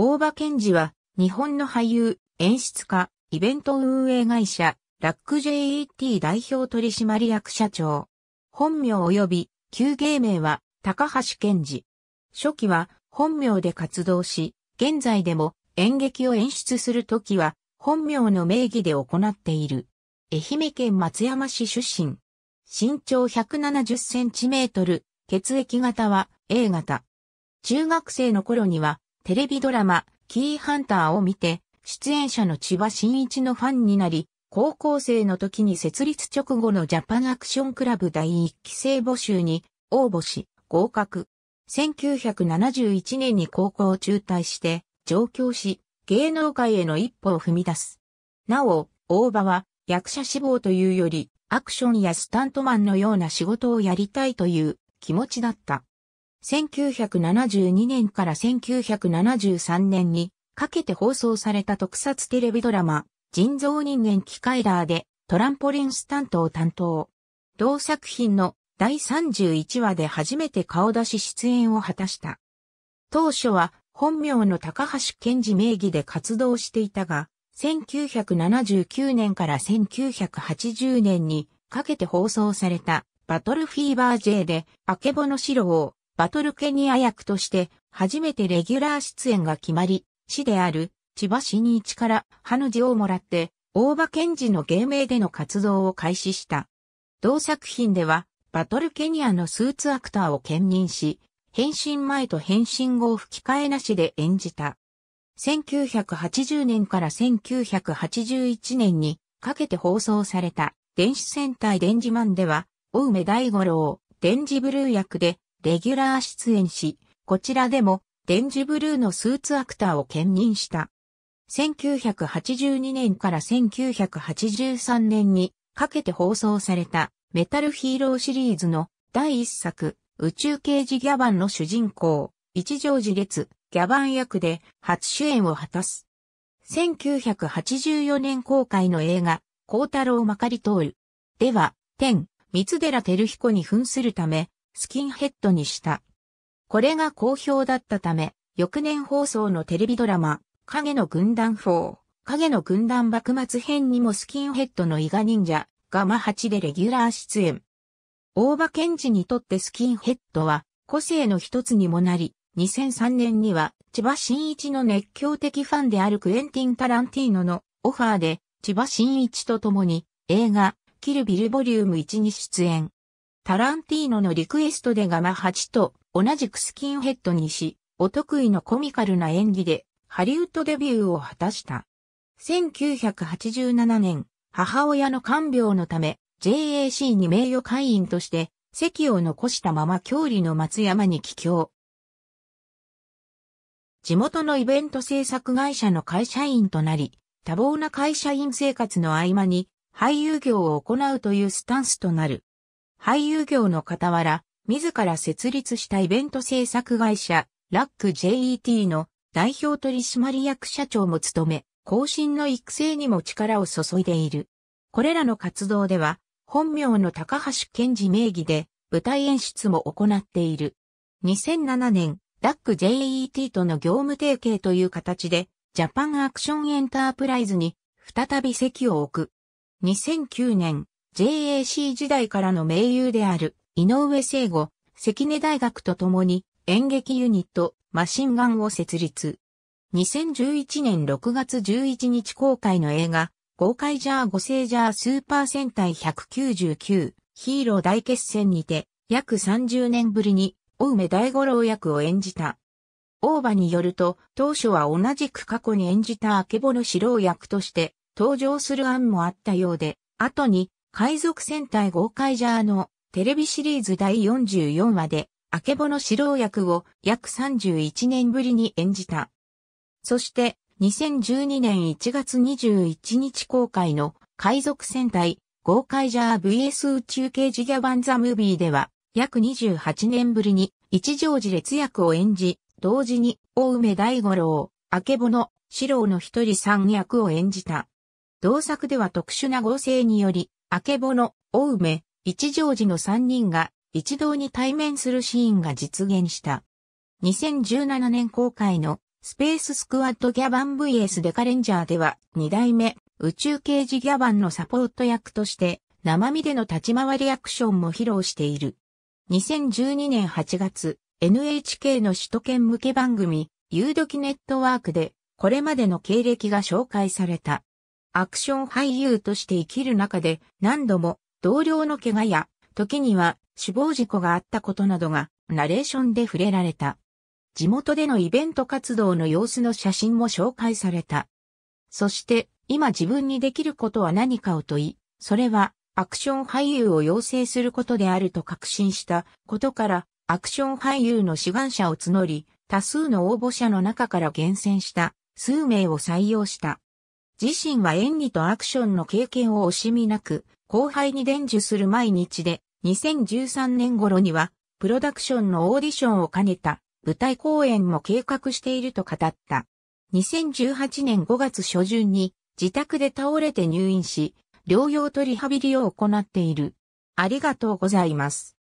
大場健二は、日本の俳優、演出家、イベント運営会社、ラック JET 代表取締役社長。本名及び、旧芸名は、高橋健二。初期は、本名で活動し、現在でも、演劇を演出するときは、本名の名義で行っている。愛媛県松山市出身。身長170センチメートル、血液型は A 型。中学生の頃にはテレビドラマ、キーハンターを見て、出演者の千葉真一のファンになり、高校生の時に設立直後のジャパンアクションクラブ第1期生募集に応募し、合格。1971年に高校を中退して、上京し、芸能界への一歩を踏み出す。なお、大場は役者志望というより、アクションやスタントマンのような仕事をやりたいという気持ちだった。1972年から1973年にかけて放送された特撮テレビドラマ、人造人間機械ラーでトランポリンスタントを担当。同作品の第31話で初めて顔出し出演を果たした。当初は本名の高橋健二名義で活動していたが、1979年から1980年にかけて放送されたバトルフィーバー J で、あけぼの城をバトルケニア役として初めてレギュラー出演が決まり、市である千葉市に一からハの字をもらって、大場賢治の芸名での活動を開始した。同作品では、バトルケニアのスーツアクターを兼任し、変身前と変身後を吹き替えなしで演じた。1980年から1981年にかけて放送された電子戦隊電磁マンでは、大梅大五郎、電磁ブルー役でレギュラー出演し、こちらでも、デンジブルーのスーツアクターを兼任した。1982年から1983年にかけて放送されたメタルヒーローシリーズの第一作宇宙刑事ギャバンの主人公一条次列ギャバン役で初主演を果たす。1984年公開の映画、光太郎まかり通る。では、天、三寺照彦に扮するため、スキンヘッドにした。これが好評だったため、翌年放送のテレビドラマ、影の軍団4、影の軍団幕末編にもスキンヘッドの伊賀忍者、ガマ8でレギュラー出演。大場健二にとってスキンヘッドは、個性の一つにもなり、2003年には、千葉真一の熱狂的ファンであるクエンティン・タランティーノのオファーで、千葉真一と共に、映画、キルビルボリューム1に出演。タランティーノのリクエストでガマ8と同じくスキンヘッドにし、お得意のコミカルな演技でハリウッドデビューを果たした。1987年、母親の看病のため JAC に名誉会員として席を残したまま郷里の松山に帰郷。地元のイベント制作会社の会社員となり、多忙な会社員生活の合間に俳優業を行うというスタンスとなる。俳優業の傍ら、自ら設立したイベント制作会社、ラック JET の代表取締役社長も務め、後進の育成にも力を注いでいる。これらの活動では、本名の高橋健二名義で舞台演出も行っている。2007年、ラック JET との業務提携という形で、ジャパンアクションエンタープライズに再び席を置く。2009年、JAC 時代からの盟友である井上聖吾、関根大学と共に演劇ユニットマシンガンを設立。2011年6月11日公開の映画、豪快ジャー5世ジャースーパー戦隊199ヒーロー大決戦にて約30年ぶりに大梅大五郎役を演じた。大場によると当初は同じく過去に演じた明けぼろ四郎役として登場する案もあったようで、後に海賊戦隊ゴーカイジャーのテレビシリーズ第44話で、明けぼの白郎役を約31年ぶりに演じた。そして、2012年1月21日公開の海賊戦隊ゴーカイジャー VS 宇宙系ジギャバンザムービーでは、約28年ぶりに一条寺列役を演じ、同時に大梅大五郎、明けぼの、白郎の一人三役を演じた。同作では特殊な合成により、明けぼの、大梅、一乗寺の3人が一堂に対面するシーンが実現した。2017年公開のスペーススクワッドギャバン VS デカレンジャーでは2代目宇宙刑事ギャバンのサポート役として生身での立ち回りアクションも披露している。2012年8月 NHK の首都圏向け番組ユードキネットワークでこれまでの経歴が紹介された。アクション俳優として生きる中で何度も同僚の怪我や時には死亡事故があったことなどがナレーションで触れられた。地元でのイベント活動の様子の写真も紹介された。そして今自分にできることは何かを問い、それはアクション俳優を養成することであると確信したことからアクション俳優の志願者を募り、多数の応募者の中から厳選した数名を採用した。自身は演技とアクションの経験を惜しみなく、後輩に伝授する毎日で、2013年頃には、プロダクションのオーディションを兼ねた舞台公演も計画していると語った。2018年5月初旬に自宅で倒れて入院し、療養とリハビリを行っている。ありがとうございます。